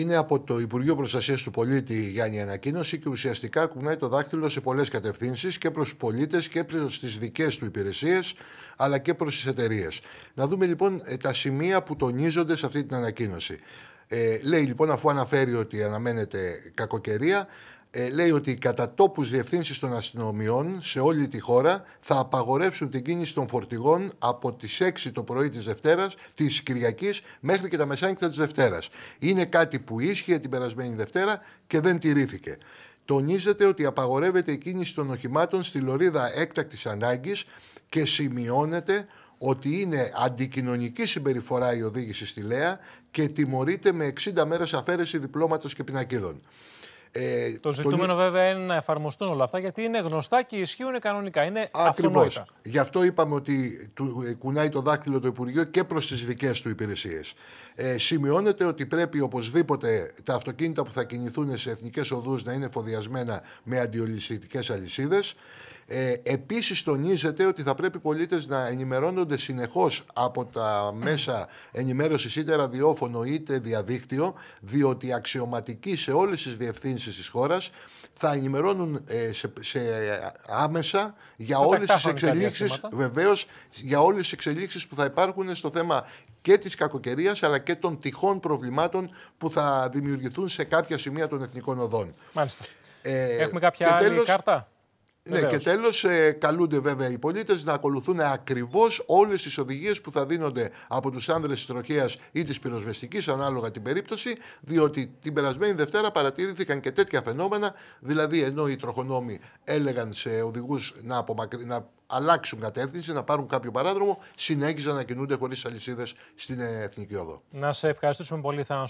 είναι από το Υπουργείο Προστασίας του Πολίτη Γιάννη Ανακοίνωση και ουσιαστικά κουνάει το δάχτυλο σε πολλές κατευθύνσεις και προς τους πολίτες και προς τις δικές του υπηρεσίες αλλά και προς τις εταιρείες. Να δούμε λοιπόν ε, τα σημεία που τονίζονται σε αυτή την ανακοίνωση. Ε, λέει λοιπόν, αφού αναφέρει ότι αναμένεται κακοκαιρία, ε, λέει ότι κατά τόπους διευθύνσεις των αστυνομιών σε όλη τη χώρα θα απαγορεύσουν την κίνηση των φορτηγών από τις 6 το πρωί της Δευτέρας, της Κυριακής μέχρι και τα μεσάνυχτα της Δευτέρας. Είναι κάτι που ίσχυε την περασμένη Δευτέρα και δεν τηρήθηκε. Τονίζεται ότι απαγορεύεται η κίνηση των οχημάτων στη λωρίδα έκτακτης ανάγκης και σημειώνεται ότι είναι αντικοινωνική συμπεριφορά η οδήγηση στη ΛΕΑ και τιμωρείται με 60 μέρες αφαίρεση διπλώματος και πινακίδων. Ε, το ζητούμενο βέβαια είναι να εφαρμοστούν όλα αυτά γιατί είναι γνωστά και ισχύουν κανονικά. Είναι Ακριβώς. Γι' αυτό είπαμε ότι ε, κουνάει το δάκτυλο το Υπουργείο και προς τις δικές του υπηρεσίες. Ε, σημειώνεται ότι πρέπει οπωσδήποτε τα αυτοκίνητα που θα κινηθούν σε εθνικές οδούς να είναι φοδιασμένα με αντιολυστικέ αλυσίδες. Ε, επίσης τονίζεται ότι θα πρέπει οι πολίτες να ενημερώνονται συνεχώς από τα μέσα ενημέρωσης είτε ραδιόφωνο είτε διαδίκτυο διότι αξιωματικοί σε όλες τις διευθύνσεις της χώρας θα ενημερώνουν ε, σε, άμεσα για σε όλες τις εξελίξεις βεβαίως για όλες τις εξελίξεις που θα υπάρχουν στο θέμα και της κακοκαιρίας, αλλά και των τυχών προβλημάτων που θα δημιουργηθούν σε κάποια σημεία των εθνικών οδών. Μάλιστα. Ε, Έχουμε κάποια άλλη κάρτα. Ναι, και τέλος, ε, καλούνται βέβαια οι πολίτες να ακολουθούν ακριβώς όλες τις οδηγίες που θα δίνονται από τους άνδρες της τροχέας ή της πυροσβεστικής, ανάλογα την περίπτωση, διότι την περασμένη Δευτέρα παρατηρήθηκαν και τέτοια φαινόμενα. Δηλαδή, ενώ οι τροχονόμοι έλεγαν σε οδηγούς να, να αλλάξουν κατεύθυνση, να πάρουν κάποιο παράδρομο, συνέχιζαν να κινούνται χωρίς αλυσίδες στην ε, εθνική οδό. Να σε ευχαριστήσουμε πολύ, Θάνο